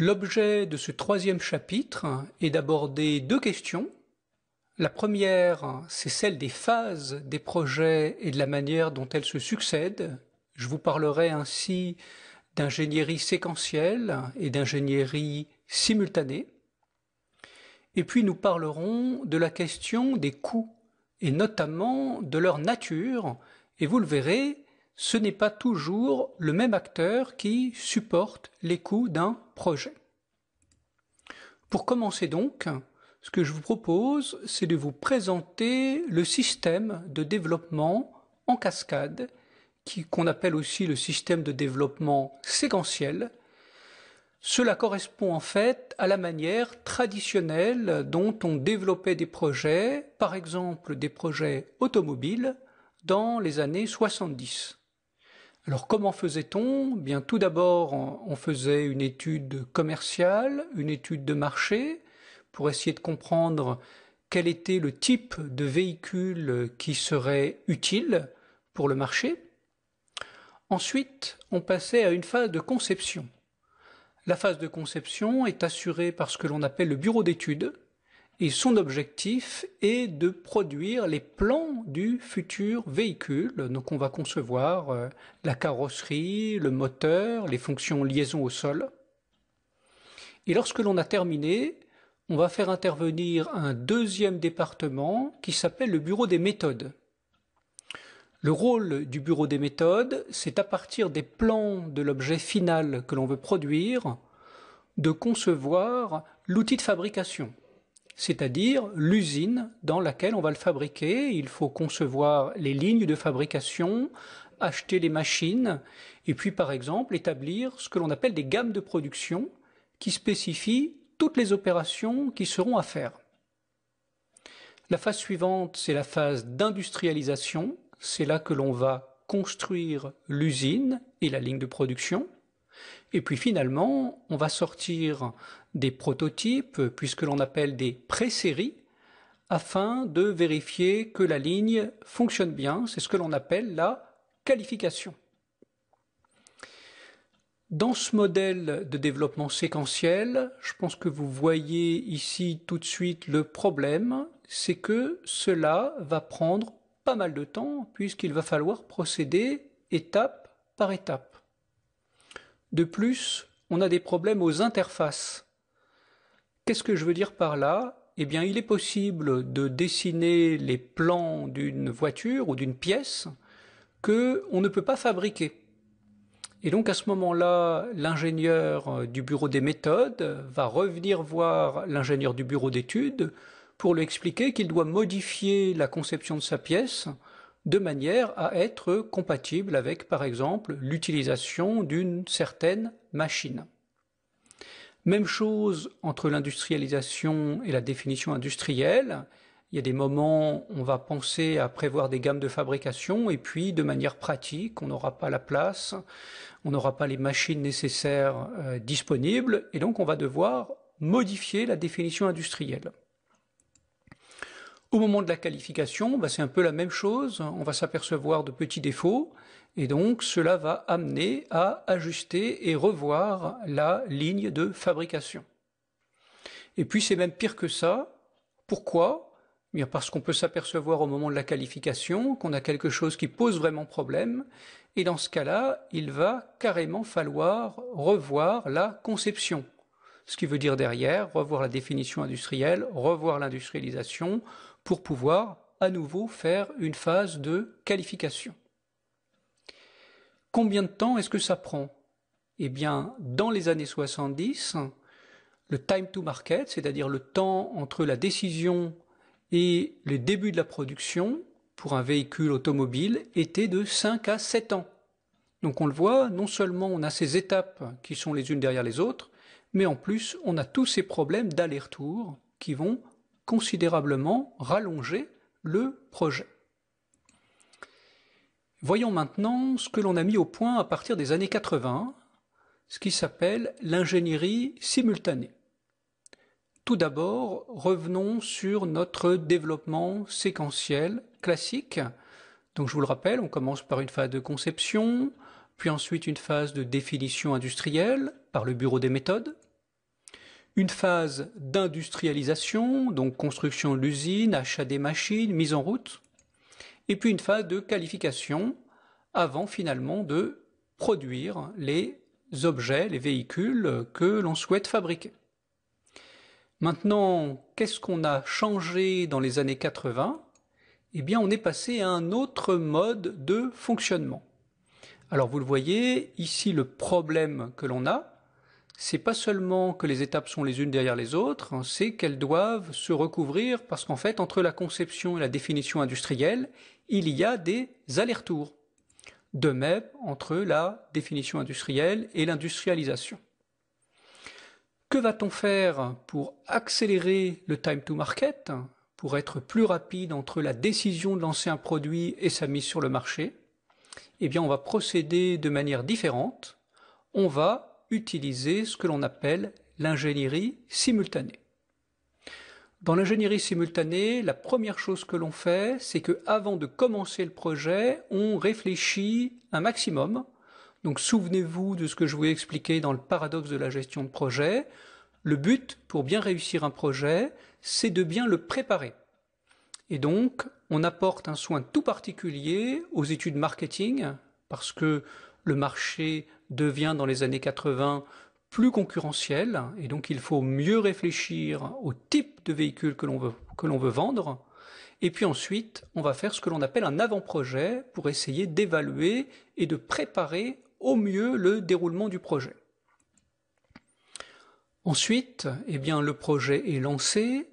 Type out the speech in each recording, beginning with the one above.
L'objet de ce troisième chapitre est d'aborder deux questions. La première, c'est celle des phases des projets et de la manière dont elles se succèdent. Je vous parlerai ainsi d'ingénierie séquentielle et d'ingénierie simultanée. Et puis nous parlerons de la question des coûts et notamment de leur nature. Et vous le verrez, ce n'est pas toujours le même acteur qui supporte les coûts d'un projet. Pour commencer donc, ce que je vous propose, c'est de vous présenter le système de développement en cascade, qu'on appelle aussi le système de développement séquentiel. Cela correspond en fait à la manière traditionnelle dont on développait des projets, par exemple des projets automobiles, dans les années 70. Alors comment faisait-on Bien tout d'abord, on faisait une étude commerciale, une étude de marché pour essayer de comprendre quel était le type de véhicule qui serait utile pour le marché. Ensuite, on passait à une phase de conception. La phase de conception est assurée par ce que l'on appelle le bureau d'études, et son objectif est de produire les plans du futur véhicule. Donc on va concevoir euh, la carrosserie, le moteur, les fonctions liaison au sol. Et lorsque l'on a terminé, on va faire intervenir un deuxième département qui s'appelle le bureau des méthodes. Le rôle du bureau des méthodes, c'est à partir des plans de l'objet final que l'on veut produire, de concevoir l'outil de fabrication c'est-à-dire l'usine dans laquelle on va le fabriquer. Il faut concevoir les lignes de fabrication, acheter les machines, et puis par exemple établir ce que l'on appelle des gammes de production qui spécifient toutes les opérations qui seront à faire. La phase suivante, c'est la phase d'industrialisation. C'est là que l'on va construire l'usine et la ligne de production. Et puis finalement, on va sortir des prototypes, puisque l'on appelle des pré-séries, afin de vérifier que la ligne fonctionne bien. C'est ce que l'on appelle la qualification. Dans ce modèle de développement séquentiel, je pense que vous voyez ici tout de suite le problème, c'est que cela va prendre pas mal de temps puisqu'il va falloir procéder étape par étape. De plus, on a des problèmes aux interfaces. Qu'est-ce que je veux dire par là Eh bien, il est possible de dessiner les plans d'une voiture ou d'une pièce que on ne peut pas fabriquer. Et donc à ce moment-là, l'ingénieur euh, du bureau des méthodes va revenir voir l'ingénieur du bureau d'études pour lui expliquer qu'il doit modifier la conception de sa pièce de manière à être compatible avec, par exemple, l'utilisation d'une certaine machine. Même chose entre l'industrialisation et la définition industrielle. Il y a des moments où on va penser à prévoir des gammes de fabrication et puis de manière pratique, on n'aura pas la place, on n'aura pas les machines nécessaires euh, disponibles et donc on va devoir modifier la définition industrielle. Au moment de la qualification, bah, c'est un peu la même chose, on va s'apercevoir de petits défauts et donc, cela va amener à ajuster et revoir la ligne de fabrication. Et puis, c'est même pire que ça. Pourquoi eh parce qu'on peut s'apercevoir au moment de la qualification qu'on a quelque chose qui pose vraiment problème. Et dans ce cas-là, il va carrément falloir revoir la conception. Ce qui veut dire derrière, revoir la définition industrielle, revoir l'industrialisation, pour pouvoir à nouveau faire une phase de qualification. Combien de temps est-ce que ça prend Eh bien, dans les années 70, le time to market, c'est-à-dire le temps entre la décision et le début de la production pour un véhicule automobile, était de 5 à 7 ans. Donc on le voit, non seulement on a ces étapes qui sont les unes derrière les autres, mais en plus on a tous ces problèmes d'aller-retour qui vont considérablement rallonger le projet. Voyons maintenant ce que l'on a mis au point à partir des années 80, ce qui s'appelle l'ingénierie simultanée. Tout d'abord, revenons sur notre développement séquentiel classique. Donc je vous le rappelle, on commence par une phase de conception, puis ensuite une phase de définition industrielle par le bureau des méthodes, une phase d'industrialisation, donc construction de l'usine, achat des machines, mise en route, et puis une phase de qualification avant finalement de produire les objets, les véhicules que l'on souhaite fabriquer. Maintenant, qu'est-ce qu'on a changé dans les années 80 Eh bien, on est passé à un autre mode de fonctionnement. Alors, vous le voyez, ici, le problème que l'on a, c'est pas seulement que les étapes sont les unes derrière les autres, hein, c'est qu'elles doivent se recouvrir parce qu'en fait, entre la conception et la définition industrielle, il y a des allers-retours. De même, entre la définition industrielle et l'industrialisation. Que va-t-on faire pour accélérer le time to market, hein, pour être plus rapide entre la décision de lancer un produit et sa mise sur le marché Eh bien, on va procéder de manière différente. On va utiliser ce que l'on appelle l'ingénierie simultanée. Dans l'ingénierie simultanée, la première chose que l'on fait, c'est que avant de commencer le projet, on réfléchit un maximum. Donc souvenez-vous de ce que je vous ai expliqué dans le paradoxe de la gestion de projet. Le but pour bien réussir un projet, c'est de bien le préparer. Et donc, on apporte un soin tout particulier aux études marketing parce que le marché devient dans les années 80 plus concurrentiel et donc il faut mieux réfléchir au type de véhicule que l'on veut, que l'on veut vendre. Et puis ensuite, on va faire ce que l'on appelle un avant-projet pour essayer d'évaluer et de préparer au mieux le déroulement du projet. Ensuite, eh bien, le projet est lancé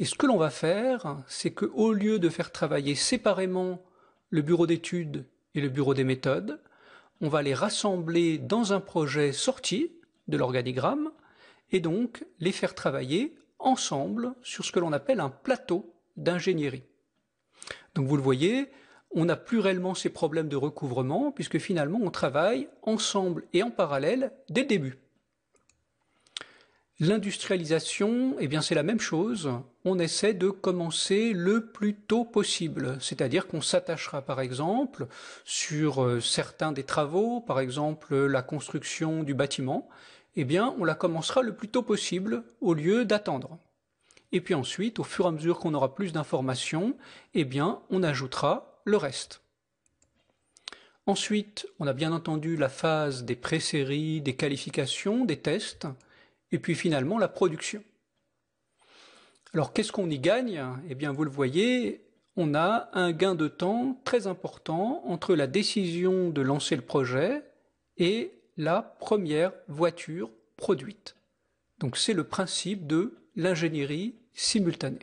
et ce que l'on va faire, c'est que au lieu de faire travailler séparément le bureau d'études et le bureau des méthodes, on va les rassembler dans un projet sorti de l'organigramme et donc les faire travailler ensemble sur ce que l'on appelle un plateau d'ingénierie. Donc vous le voyez, on n'a plus réellement ces problèmes de recouvrement puisque finalement on travaille ensemble et en parallèle dès le début. L'industrialisation, eh bien, c'est la même chose. On essaie de commencer le plus tôt possible. C'est-à-dire qu'on s'attachera, par exemple, sur euh, certains des travaux, par exemple, la construction du bâtiment. Eh bien, on la commencera le plus tôt possible au lieu d'attendre. Et puis ensuite, au fur et à mesure qu'on aura plus d'informations, eh bien, on ajoutera le reste. Ensuite, on a bien entendu la phase des pré-séries, des qualifications, des tests et puis finalement la production. Alors qu'est-ce qu'on y gagne Eh bien vous le voyez, on a un gain de temps très important entre la décision de lancer le projet et la première voiture produite. Donc c'est le principe de l'ingénierie simultanée.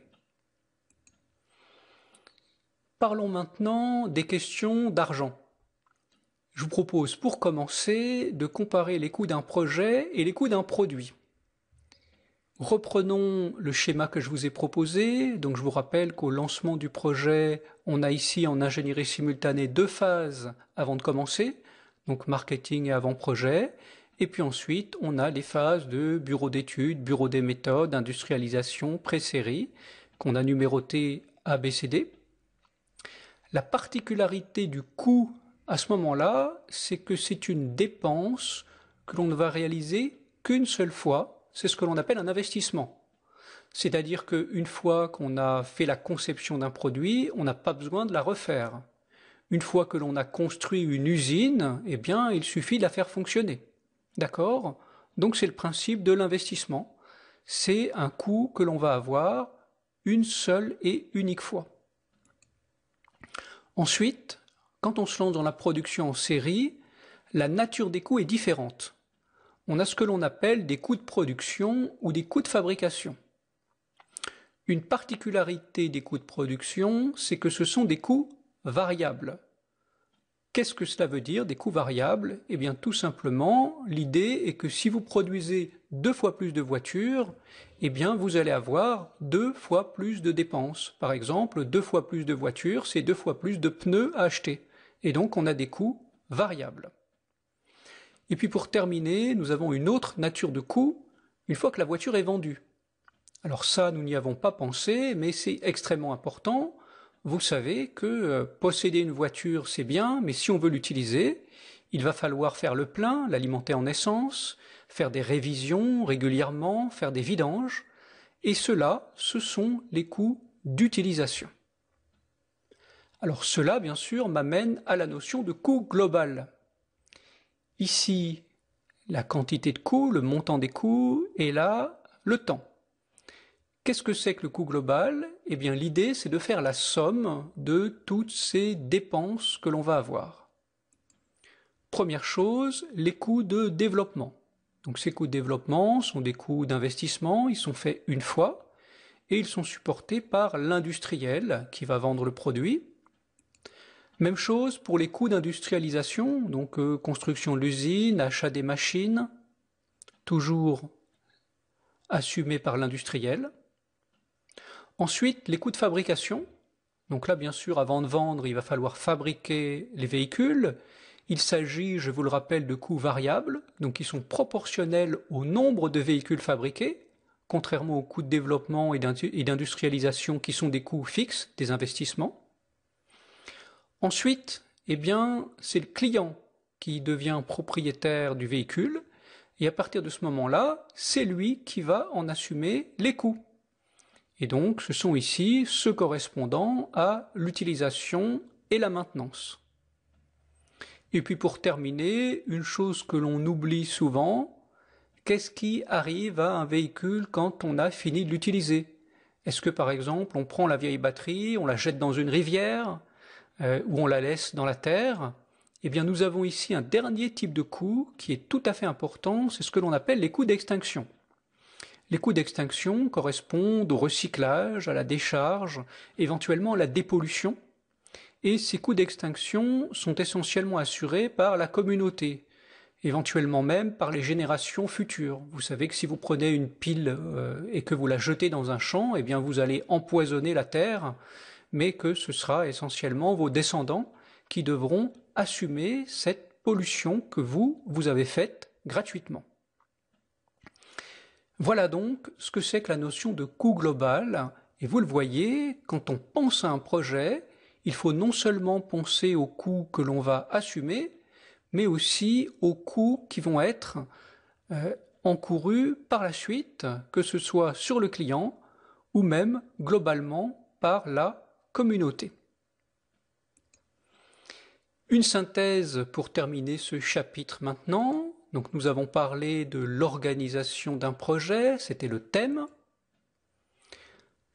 Parlons maintenant des questions d'argent. Je vous propose pour commencer de comparer les coûts d'un projet et les coûts d'un produit. Reprenons le schéma que je vous ai proposé. Donc je vous rappelle qu'au lancement du projet, on a ici en ingénierie simultanée deux phases avant de commencer, donc marketing et avant-projet. Et puis ensuite, on a les phases de bureau d'études, bureau des méthodes, industrialisation, pré-série, qu'on a numérotées ABCD. La particularité du coût à ce moment-là, c'est que c'est une dépense que l'on ne va réaliser qu'une seule fois c'est ce que l'on appelle un investissement. C'est-à-dire qu'une fois qu'on a fait la conception d'un produit, on n'a pas besoin de la refaire. Une fois que l'on a construit une usine, eh bien, il suffit de la faire fonctionner. D'accord Donc c'est le principe de l'investissement. C'est un coût que l'on va avoir une seule et unique fois. Ensuite, quand on se lance dans la production en série, la nature des coûts est différente on a ce que l'on appelle des coûts de production ou des coûts de fabrication. Une particularité des coûts de production, c'est que ce sont des coûts variables. Qu'est-ce que cela veut dire, des coûts variables Eh bien, tout simplement, l'idée est que si vous produisez deux fois plus de voitures, eh bien, vous allez avoir deux fois plus de dépenses. Par exemple, deux fois plus de voitures, c'est deux fois plus de pneus à acheter. Et donc, on a des coûts variables. Et puis pour terminer, nous avons une autre nature de coût une fois que la voiture est vendue. Alors ça, nous n'y avons pas pensé, mais c'est extrêmement important. Vous savez que euh, posséder une voiture, c'est bien, mais si on veut l'utiliser, il va falloir faire le plein, l'alimenter en essence, faire des révisions régulièrement, faire des vidanges, et cela, ce sont les coûts d'utilisation. Alors cela, bien sûr, m'amène à la notion de coût global. Ici, la quantité de coûts, le montant des coûts, et là, le temps. Qu'est-ce que c'est que le coût global Eh bien, l'idée, c'est de faire la somme de toutes ces dépenses que l'on va avoir. Première chose, les coûts de développement. Donc ces coûts de développement sont des coûts d'investissement, ils sont faits une fois et ils sont supportés par l'industriel qui va vendre le produit. Même chose pour les coûts d'industrialisation, donc euh, construction de l'usine, achat des machines, toujours assumés par l'industriel. Ensuite, les coûts de fabrication. Donc là, bien sûr, avant de vendre, il va falloir fabriquer les véhicules. Il s'agit, je vous le rappelle, de coûts variables, donc qui sont proportionnels au nombre de véhicules fabriqués, contrairement aux coûts de développement et d'industrialisation qui sont des coûts fixes, des investissements. Ensuite, eh bien, c'est le client qui devient propriétaire du véhicule et à partir de ce moment-là, c'est lui qui va en assumer les coûts. Et donc, ce sont ici ceux correspondant à l'utilisation et la maintenance. Et puis pour terminer, une chose que l'on oublie souvent, qu'est-ce qui arrive à un véhicule quand on a fini de l'utiliser Est-ce que par exemple on prend la vieille batterie, on la jette dans une rivière euh, où on la laisse dans la terre, eh bien nous avons ici un dernier type de coût qui est tout à fait important, c'est ce que l'on appelle les coûts d'extinction. Les coûts d'extinction correspondent au recyclage, à la décharge, éventuellement à la dépollution. Et ces coûts d'extinction sont essentiellement assurés par la communauté, éventuellement même par les générations futures. Vous savez que si vous prenez une pile euh, et que vous la jetez dans un champ, eh bien vous allez empoisonner la terre mais que ce sera essentiellement vos descendants qui devront assumer cette pollution que vous, vous avez faite gratuitement. Voilà donc ce que c'est que la notion de coût global, et vous le voyez, quand on pense à un projet, il faut non seulement penser aux coûts que l'on va assumer, mais aussi aux coûts qui vont être euh, encourus par la suite, que ce soit sur le client ou même globalement par la communauté. Une synthèse pour terminer ce chapitre maintenant. Donc nous avons parlé de l'organisation d'un projet, c'était le thème.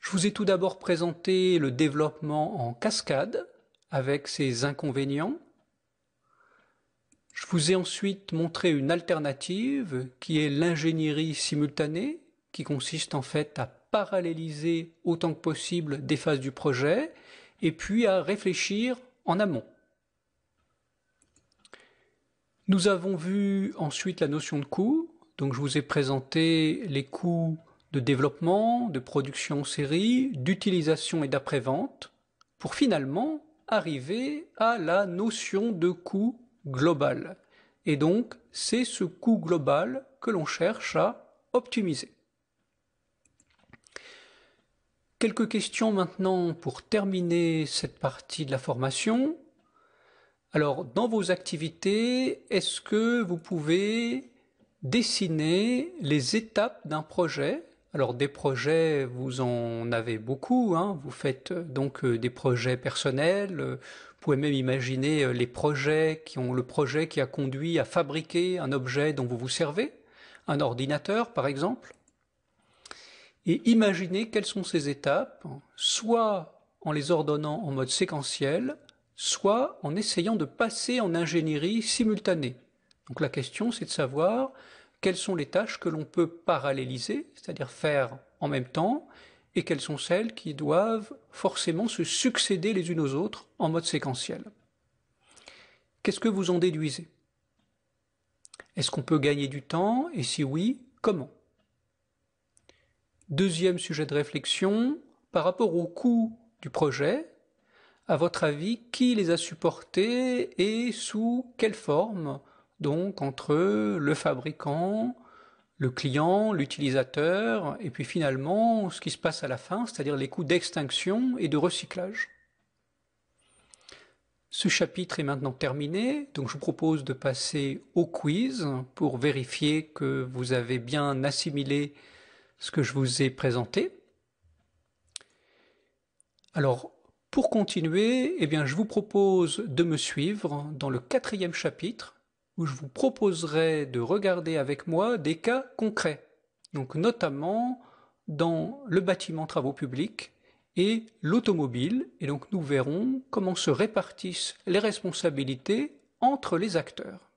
Je vous ai tout d'abord présenté le développement en cascade avec ses inconvénients. Je vous ai ensuite montré une alternative qui est l'ingénierie simultanée qui consiste en fait à paralléliser autant que possible des phases du projet et puis à réfléchir en amont. Nous avons vu ensuite la notion de coût. Donc je vous ai présenté les coûts de développement, de production en série, d'utilisation et d'après-vente pour finalement arriver à la notion de coût global. Et donc, c'est ce coût global que l'on cherche à optimiser. Quelques questions maintenant pour terminer cette partie de la formation. Alors, dans vos activités, est-ce que vous pouvez dessiner les étapes d'un projet Alors, des projets, vous en avez beaucoup. Hein. vous faites euh, donc euh, des projets personnels. Euh, vous pouvez même imaginer les projets qui ont le projet qui a conduit à fabriquer un objet dont vous vous servez, un ordinateur par exemple et imaginer quelles sont ces étapes, soit en les ordonnant en mode séquentiel, soit en essayant de passer en ingénierie simultanée. Donc la question, c'est de savoir quelles sont les tâches que l'on peut paralléliser, c'est-à-dire faire en même temps, et quelles sont celles qui doivent forcément se succéder les unes aux autres en mode séquentiel. Qu'est-ce que vous en déduisez Est-ce qu'on peut gagner du temps Et si oui, comment Deuxième sujet de réflexion, par rapport au coût du projet, à votre avis, qui les a supportés et sous quelle forme Donc entre le fabricant, le client, l'utilisateur, et puis finalement ce qui se passe à la fin, c'est-à-dire les coûts d'extinction et de recyclage. Ce chapitre est maintenant terminé, donc je vous propose de passer au quiz pour vérifier que vous avez bien assimilé ce que je vous ai présenté. Alors, pour continuer, eh bien, je vous propose de me suivre dans le quatrième chapitre, où je vous proposerai de regarder avec moi des cas concrets, donc notamment dans le bâtiment travaux publics et l'automobile, et donc nous verrons comment se répartissent les responsabilités entre les acteurs.